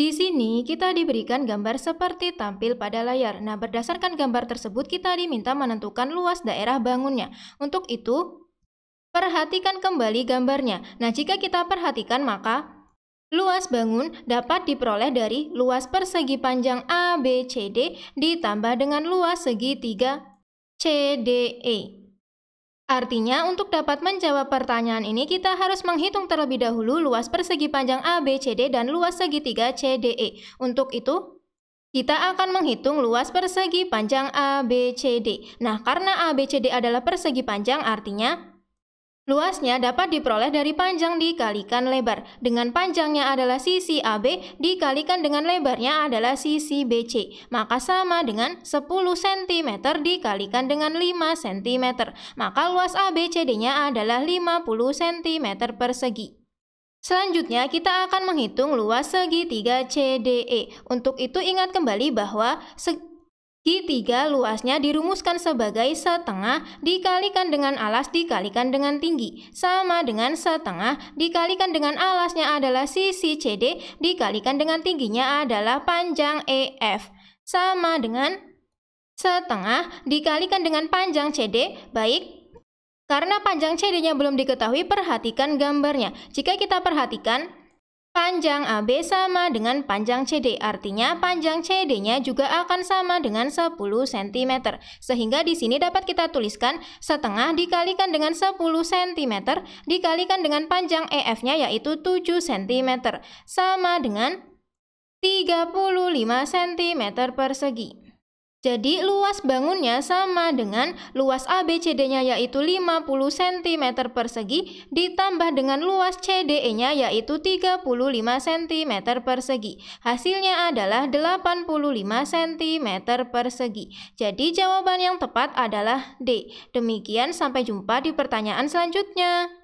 Di sini kita diberikan gambar seperti tampil pada layar. Nah, berdasarkan gambar tersebut kita diminta menentukan luas daerah bangunnya. Untuk itu, perhatikan kembali gambarnya. Nah, jika kita perhatikan maka Luas bangun dapat diperoleh dari luas persegi panjang ABCD ditambah dengan luas segitiga CDE. Artinya, untuk dapat menjawab pertanyaan ini, kita harus menghitung terlebih dahulu luas persegi panjang ABCD dan luas segitiga CDE. Untuk itu, kita akan menghitung luas persegi panjang ABCD. Nah, karena ABCD adalah persegi panjang, artinya Luasnya dapat diperoleh dari panjang dikalikan lebar. Dengan panjangnya adalah sisi AB dikalikan dengan lebarnya adalah sisi BC. Maka sama dengan 10 cm dikalikan dengan 5 cm. Maka luas ABCD-nya adalah 50 cm persegi. Selanjutnya, kita akan menghitung luas segitiga CDE. Untuk itu, ingat kembali bahwa G3 luasnya dirumuskan sebagai setengah dikalikan dengan alas dikalikan dengan tinggi sama dengan setengah dikalikan dengan alasnya adalah sisi CD dikalikan dengan tingginya adalah panjang EF sama dengan setengah dikalikan dengan panjang CD baik karena panjang CD-nya belum diketahui perhatikan gambarnya jika kita perhatikan Panjang AB sama dengan panjang CD, artinya panjang CD-nya juga akan sama dengan 10 cm. Sehingga di sini dapat kita tuliskan setengah dikalikan dengan 10 cm dikalikan dengan panjang EF-nya yaitu 7 cm sama dengan 35 cm persegi. Jadi luas bangunnya sama dengan luas ABCD-nya yaitu 50 cm persegi ditambah dengan luas CDE-nya yaitu 35 cm persegi. Hasilnya adalah 85 cm persegi. Jadi jawaban yang tepat adalah D. Demikian sampai jumpa di pertanyaan selanjutnya.